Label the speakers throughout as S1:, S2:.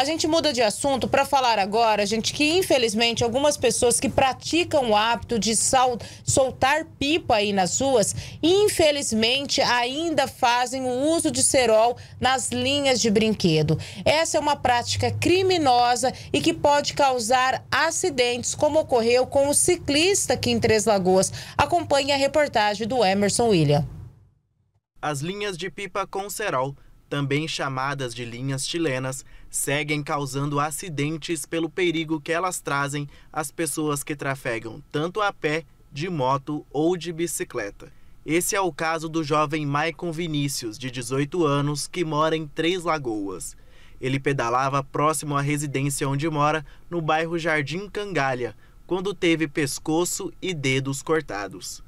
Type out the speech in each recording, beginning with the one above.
S1: A gente muda de assunto para falar agora, gente, que infelizmente algumas pessoas que praticam o hábito de soltar pipa aí nas ruas, infelizmente ainda fazem o uso de cerol nas linhas de brinquedo. Essa é uma prática criminosa e que pode causar acidentes, como ocorreu com o ciclista aqui em Três Lagoas. Acompanhe a reportagem do Emerson William.
S2: As linhas de pipa com cerol também chamadas de linhas chilenas, seguem causando acidentes pelo perigo que elas trazem às pessoas que trafegam tanto a pé, de moto ou de bicicleta. Esse é o caso do jovem Maicon Vinícius, de 18 anos, que mora em Três Lagoas. Ele pedalava próximo à residência onde mora, no bairro Jardim Cangalha, quando teve pescoço e dedos cortados.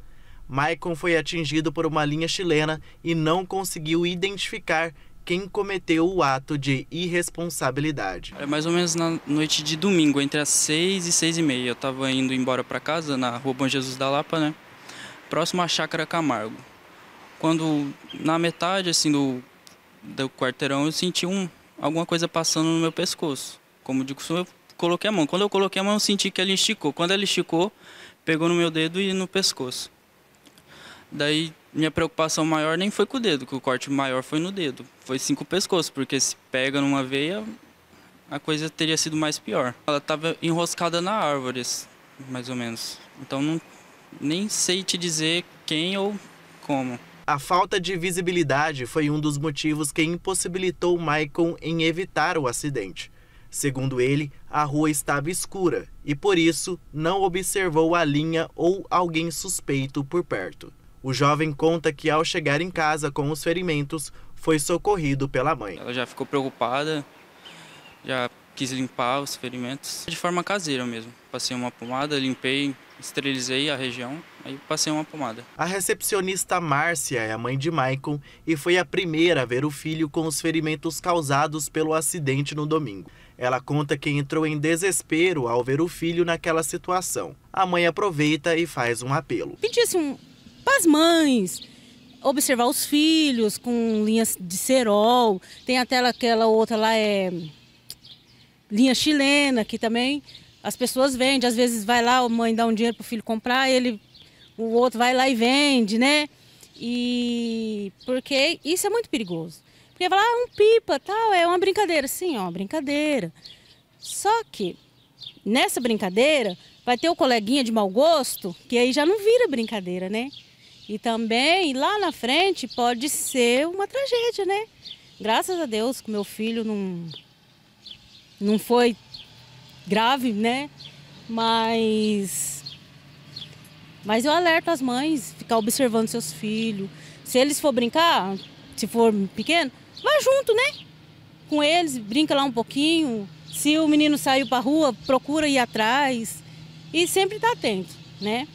S2: Maicon foi atingido por uma linha chilena e não conseguiu identificar quem cometeu o ato de irresponsabilidade.
S3: É mais ou menos na noite de domingo, entre as seis e seis e meia. Eu estava indo embora para casa, na rua Bom Jesus da Lapa, né? Próximo à Chácara Camargo. Quando, na metade, assim, do, do quarteirão, eu senti um, alguma coisa passando no meu pescoço. Como de costume, eu coloquei a mão. Quando eu coloquei a mão, eu senti que ela esticou. Quando ela esticou, pegou no meu dedo e no pescoço. Daí minha preocupação maior nem foi com o dedo, que o corte maior foi no dedo. Foi cinco pescoços, porque se pega numa veia, a coisa teria sido mais pior. Ela estava enroscada na árvore, mais ou menos. Então não, nem sei te dizer quem ou como. A falta
S2: de visibilidade foi um dos motivos que impossibilitou Maicon em evitar o acidente. Segundo ele, a rua estava escura e por isso não observou a linha ou alguém suspeito por perto. O jovem conta que ao chegar em casa com os ferimentos, foi socorrido pela mãe.
S3: Ela já ficou preocupada, já quis limpar os ferimentos de forma caseira mesmo. Passei uma pomada, limpei, esterilizei a região, aí passei uma pomada.
S2: A recepcionista Márcia é a mãe de Maicon e foi a primeira a ver o filho com os ferimentos causados pelo acidente no domingo. Ela conta que entrou em desespero ao ver o filho naquela situação. A mãe aproveita e faz um apelo.
S1: Pedisse um para as mães observar os filhos com linhas de cerol. Tem até aquela outra lá é linha chilena que também as pessoas vendem. Às vezes vai lá, a mãe dá um dinheiro para o filho comprar, ele o outro vai lá e vende, né? E porque isso é muito perigoso. Porque vai lá ah, um pipa, tal, é uma brincadeira, sim, ó, é uma brincadeira. Só que nessa brincadeira vai ter o coleguinha de mau gosto, que aí já não vira brincadeira, né? E também lá na frente pode ser uma tragédia, né? Graças a Deus que meu filho não, não foi grave, né? Mas, mas eu alerto as mães, ficar observando seus filhos. Se eles for brincar, se for pequeno, vai junto, né? Com eles, brinca lá um pouquinho. Se o menino saiu para rua, procura ir atrás. E sempre está atento, né?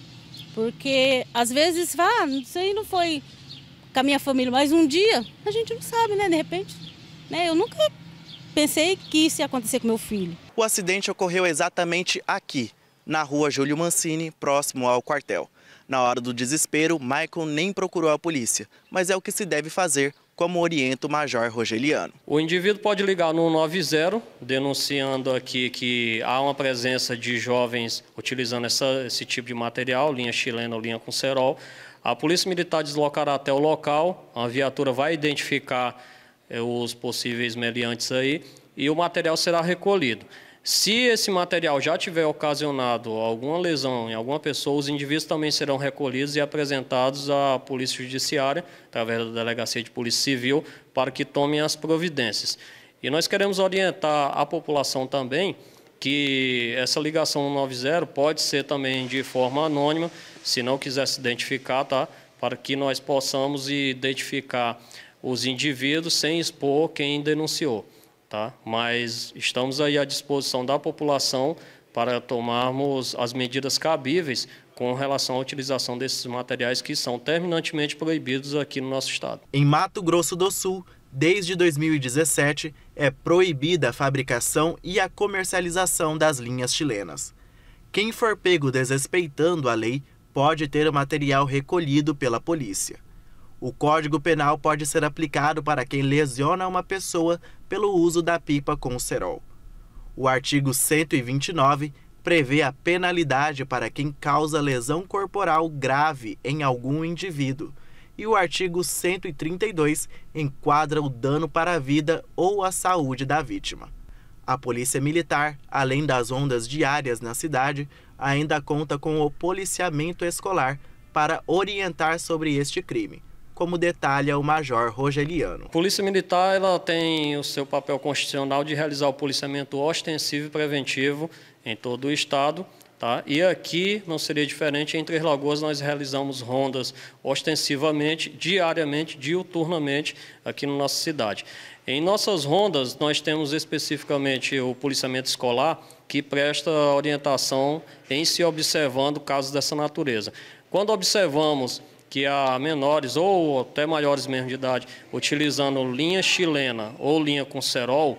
S1: Porque às vezes fala, ah, isso aí não foi com a minha família, mas um dia a gente não sabe, né? De repente, né? Eu nunca pensei que isso ia acontecer com meu filho.
S2: O acidente ocorreu exatamente aqui, na rua Júlio Mancini, próximo ao quartel. Na hora do desespero, Michael nem procurou a polícia, mas é o que se deve fazer como orienta o Major Rogeliano.
S4: O indivíduo pode ligar no 90, denunciando aqui que há uma presença de jovens utilizando essa, esse tipo de material, linha chilena ou linha com cerol. A Polícia Militar deslocará até o local, a viatura vai identificar eh, os possíveis meliantes aí e o material será recolhido. Se esse material já tiver ocasionado alguma lesão em alguma pessoa, os indivíduos também serão recolhidos e apresentados à Polícia Judiciária, através da Delegacia de Polícia Civil, para que tomem as providências. E nós queremos orientar a população também que essa ligação 190 pode ser também de forma anônima, se não quiser se identificar, tá? para que nós possamos identificar os indivíduos sem expor quem denunciou tá? mas estamos aí à disposição da população para tomarmos as medidas cabíveis com relação à utilização desses materiais que são terminantemente proibidos aqui no nosso estado. Em Mato Grosso do Sul, desde 2017, é proibida a
S2: fabricação e a comercialização das linhas chilenas. Quem for pego desrespeitando a lei pode ter o material recolhido pela polícia. O Código Penal pode ser aplicado para quem lesiona uma pessoa pelo uso da pipa com cerol. O artigo 129 prevê a penalidade para quem causa lesão corporal grave em algum indivíduo. E o artigo 132 enquadra o dano para a vida ou a saúde da vítima. A Polícia Militar, além das ondas diárias na cidade, ainda conta com o policiamento escolar para orientar sobre este crime como detalha o Major Rogeliano.
S4: A Polícia Militar ela tem o seu papel constitucional de realizar o policiamento ostensivo e preventivo em todo o Estado. Tá? E aqui não seria diferente, em Três Lagoas nós realizamos rondas ostensivamente, diariamente, diuturnamente aqui na nossa cidade. Em nossas rondas nós temos especificamente o policiamento escolar, que presta orientação em se observando casos dessa natureza. Quando observamos que há menores ou até maiores mesmo de idade, utilizando linha chilena ou linha com cerol,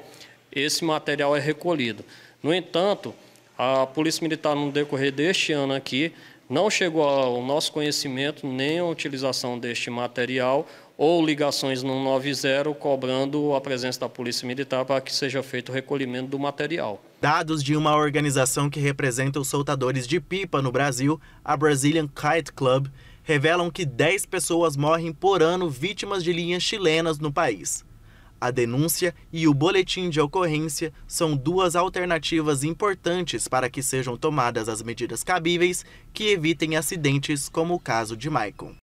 S4: esse material é recolhido. No entanto, a Polícia Militar, no decorrer deste ano aqui, não chegou ao nosso conhecimento nem a utilização deste material ou ligações no 90 cobrando a presença da Polícia Militar para que seja feito o recolhimento do material.
S2: Dados de uma organização que representa os soltadores de pipa no Brasil, a Brazilian Kite Club, revelam que 10 pessoas morrem por ano vítimas de linhas chilenas no país. A denúncia e o boletim de ocorrência são duas alternativas importantes para que sejam tomadas as medidas cabíveis que evitem acidentes como o caso de Maicon.